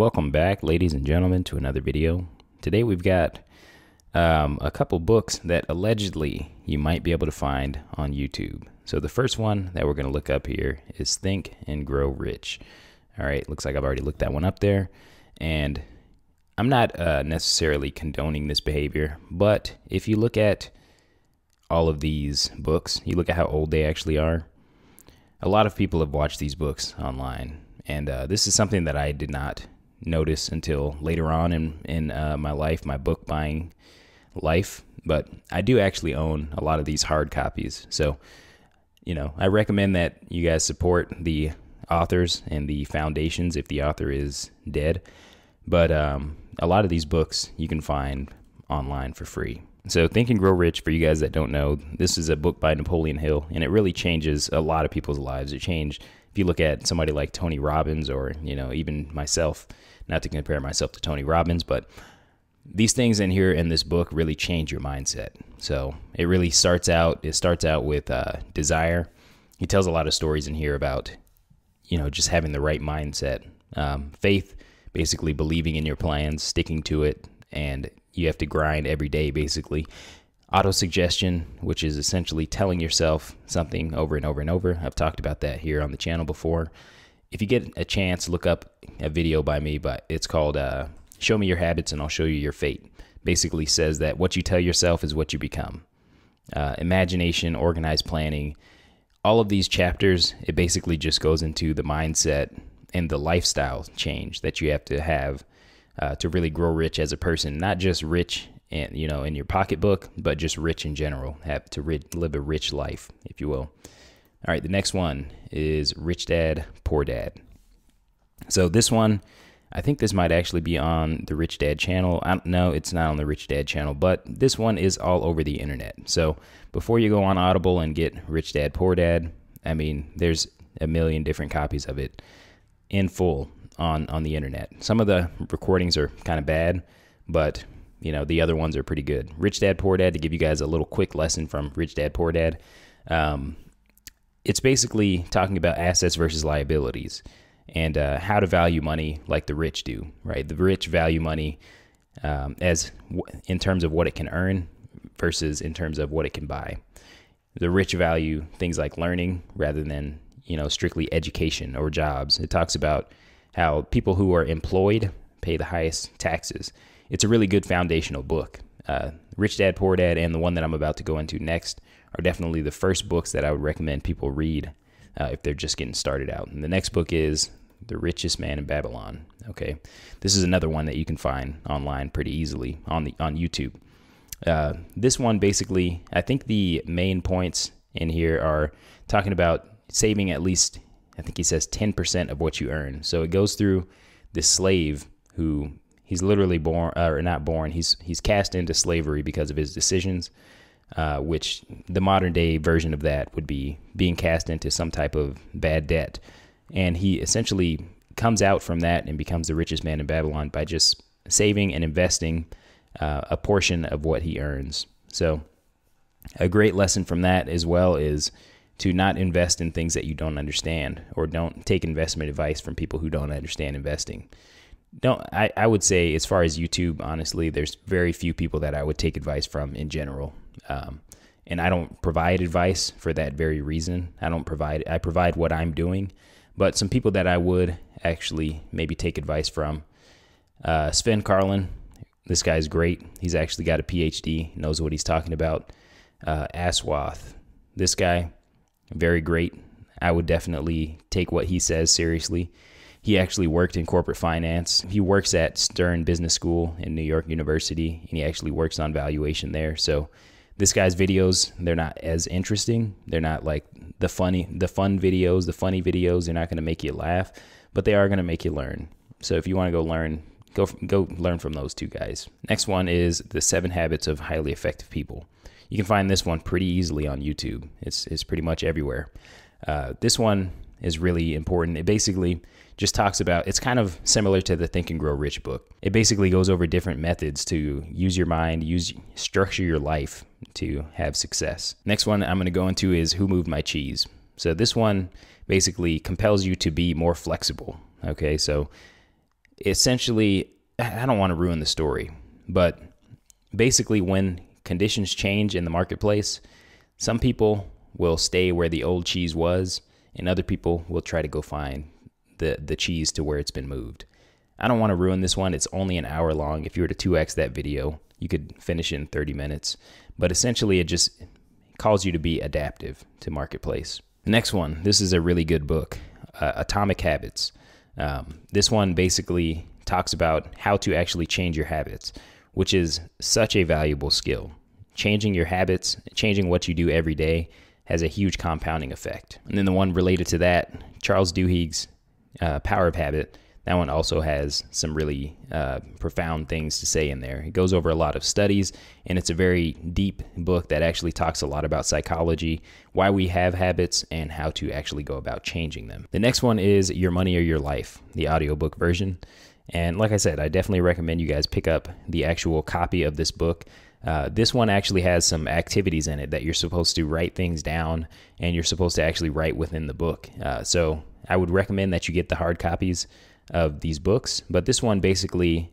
Welcome back, ladies and gentlemen, to another video. Today we've got um, a couple books that allegedly you might be able to find on YouTube. So the first one that we're going to look up here is Think and Grow Rich. All right, looks like I've already looked that one up there. And I'm not uh, necessarily condoning this behavior, but if you look at all of these books, you look at how old they actually are, a lot of people have watched these books online. And uh, this is something that I did not notice until later on in in uh, my life, my book buying life. But I do actually own a lot of these hard copies, so you know I recommend that you guys support the authors and the foundations if the author is dead. But um, a lot of these books you can find online for free. So, Think and Grow Rich, for you guys that don't know, this is a book by Napoleon Hill, and it really changes a lot of people's lives. It changed, if you look at somebody like Tony Robbins or, you know, even myself, not to compare myself to Tony Robbins, but these things in here in this book really change your mindset. So, it really starts out, it starts out with uh, desire. He tells a lot of stories in here about, you know, just having the right mindset, um, faith, basically believing in your plans, sticking to it, and you have to grind every day basically. Auto suggestion, which is essentially telling yourself something over and over and over. I've talked about that here on the channel before. If you get a chance, look up a video by me, but it's called uh, Show Me Your Habits and I'll Show You Your Fate. Basically says that what you tell yourself is what you become. Uh, imagination, organized planning, all of these chapters, it basically just goes into the mindset and the lifestyle change that you have to have uh, to really grow rich as a person, not just rich and you know in your pocketbook, but just rich in general. Have to live a rich life, if you will. All right, the next one is Rich Dad Poor Dad. So this one, I think this might actually be on the Rich Dad channel. I, don't no, it's not on the Rich Dad channel, but this one is all over the internet. So before you go on Audible and get Rich Dad Poor Dad, I mean, there's a million different copies of it in full on on the internet. Some of the recordings are kind of bad, but you know the other ones are pretty good. Rich Dad Poor Dad to give you guys a little quick lesson from Rich Dad Poor Dad. Um, it's basically talking about assets versus liabilities and uh, how to value money like the rich do, right? The rich value money um, as in terms of what it can earn versus in terms of what it can buy. The rich value things like learning rather than you know strictly education or jobs. It talks about how people who are employed pay the highest taxes. It's a really good foundational book. Uh, Rich Dad Poor Dad and the one that I'm about to go into next are definitely the first books that I would recommend people read uh, if they're just getting started out. And the next book is The Richest Man in Babylon. Okay, this is another one that you can find online pretty easily on the on YouTube. Uh, this one basically, I think the main points in here are talking about saving at least I think he says 10% of what you earn. So it goes through this slave who he's literally born uh, or not born. He's he's cast into slavery because of his decisions, uh, which the modern day version of that would be being cast into some type of bad debt. And he essentially comes out from that and becomes the richest man in Babylon by just saving and investing uh, a portion of what he earns. So a great lesson from that as well is to not invest in things that you don't understand or don't take investment advice from people who don't understand investing. Don't I, I would say as far as YouTube, honestly, there's very few people that I would take advice from in general. Um, and I don't provide advice for that very reason. I don't provide I provide what I'm doing, but some people that I would actually maybe take advice from. Uh, Sven Carlin, this guy's great. He's actually got a PhD, knows what he's talking about. Uh, Aswath, this guy very great. I would definitely take what he says seriously. He actually worked in corporate finance. He works at Stern Business School in New York University, and he actually works on valuation there. So this guy's videos, they're not as interesting. They're not like the funny the fun videos, the funny videos, they're not going to make you laugh, but they are going to make you learn. So if you want to go learn, go go learn from those two guys. Next one is The 7 Habits of Highly Effective People. You can find this one pretty easily on YouTube. It's, it's pretty much everywhere. Uh, this one is really important. It basically just talks about it's kind of similar to the Think and Grow Rich book. It basically goes over different methods to use your mind, use structure your life to have success. Next one I'm going to go into is Who Moved My Cheese. So this one basically compels you to be more flexible. Okay, so essentially, I don't want to ruin the story, but basically, when conditions change in the marketplace, some people will stay where the old cheese was, and other people will try to go find the, the cheese to where it's been moved. I don't want to ruin this one. It's only an hour long. If you were to 2x that video, you could finish in 30 minutes. But essentially, it just calls you to be adaptive to marketplace. next one, this is a really good book, uh, Atomic Habits. Um, this one basically talks about how to actually change your habits, which is such a valuable skill changing your habits, changing what you do every day has a huge compounding effect. And then the one related to that, Charles Duhigg's uh, Power of Habit, that one also has some really uh, profound things to say in there. It goes over a lot of studies, and it's a very deep book that actually talks a lot about psychology, why we have habits, and how to actually go about changing them. The next one is Your Money or Your Life, the audiobook version. And like I said, I definitely recommend you guys pick up the actual copy of this book. Uh, this one actually has some activities in it that you're supposed to write things down and you're supposed to actually write within the book. Uh, so I would recommend that you get the hard copies of these books. But this one basically,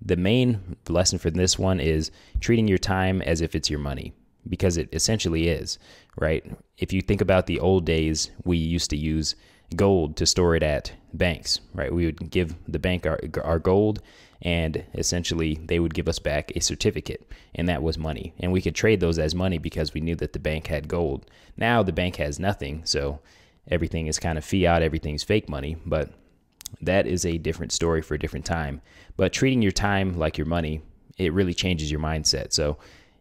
the main lesson for this one is treating your time as if it's your money because it essentially is, right? If you think about the old days, we used to use gold to store it at banks, right? We would give the bank our, our gold and essentially they would give us back a certificate and that was money. And we could trade those as money because we knew that the bank had gold. Now the bank has nothing, so everything is kind of fiat, everything's fake money, but that is a different story for a different time. But treating your time like your money, it really changes your mindset. So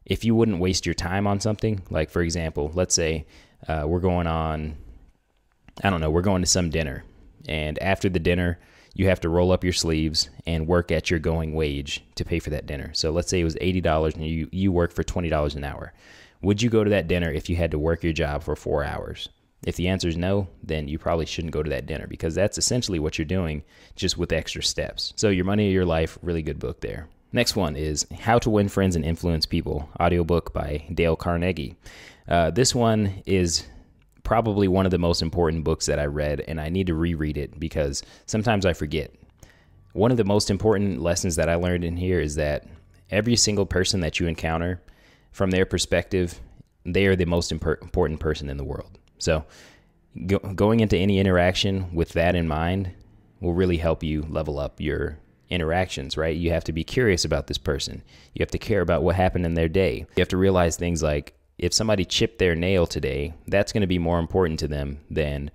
if you wouldn't waste your time on something, like for example, let's say uh, we're going on I don't know, we're going to some dinner. And after the dinner, you have to roll up your sleeves and work at your going wage to pay for that dinner. So let's say it was $80 and you, you work for $20 an hour. Would you go to that dinner if you had to work your job for four hours? If the answer is no, then you probably shouldn't go to that dinner because that's essentially what you're doing just with extra steps. So, Your Money, or Your Life, really good book there. Next one is How to Win Friends and Influence People, audiobook by Dale Carnegie. Uh, this one is probably one of the most important books that I read, and I need to reread it because sometimes I forget. One of the most important lessons that I learned in here is that every single person that you encounter, from their perspective, they are the most important person in the world. So, go going into any interaction with that in mind will really help you level up your interactions, right? You have to be curious about this person. You have to care about what happened in their day. You have to realize things like if somebody chipped their nail today, that's going to be more important to them than,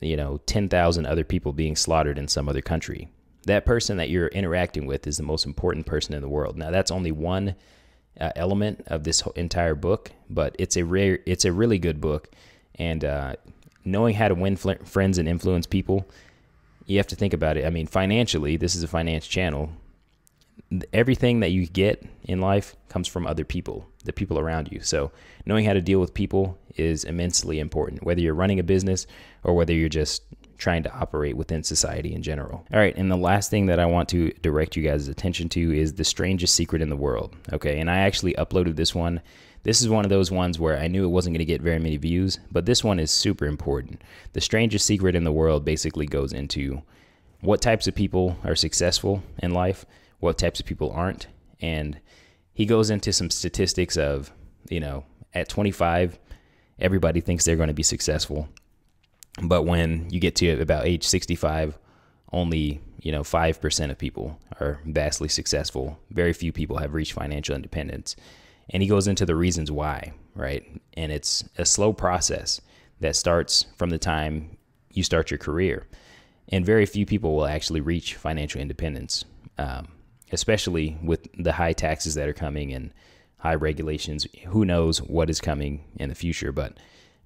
you know, 10,000 other people being slaughtered in some other country. That person that you're interacting with is the most important person in the world. Now, that's only one uh, element of this entire book, but it's a rare, it's a really good book, and uh, knowing how to win friends and influence people, you have to think about it. I mean, financially, this is a finance channel everything that you get in life comes from other people, the people around you. So, knowing how to deal with people is immensely important, whether you're running a business or whether you're just trying to operate within society in general. All right, and the last thing that I want to direct you guys' attention to is the strangest secret in the world. Okay, and I actually uploaded this one. This is one of those ones where I knew it wasn't going to get very many views, but this one is super important. The strangest secret in the world basically goes into what types of people are successful in life what types of people aren't. And he goes into some statistics of, you know, at 25, everybody thinks they're going to be successful. But when you get to about age 65, only, you know, 5% of people are vastly successful. Very few people have reached financial independence. And he goes into the reasons why, right? And it's a slow process that starts from the time you start your career. And very few people will actually reach financial independence. Um, especially with the high taxes that are coming and high regulations. Who knows what is coming in the future? But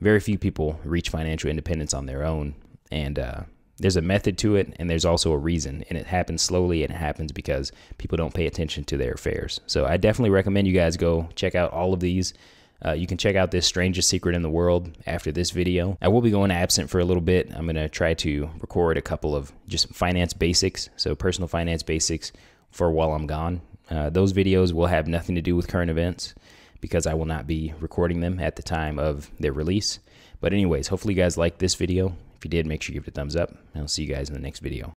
very few people reach financial independence on their own. And uh, there's a method to it, and there's also a reason. And it happens slowly, and it happens because people don't pay attention to their affairs. So I definitely recommend you guys go check out all of these. Uh, you can check out this strangest secret in the world after this video. I will be going absent for a little bit. I'm going to try to record a couple of just finance basics, so personal finance basics for while I'm gone. Uh, those videos will have nothing to do with current events because I will not be recording them at the time of their release. But anyways, hopefully you guys liked this video. If you did, make sure you give it a thumbs up, and I'll see you guys in the next video.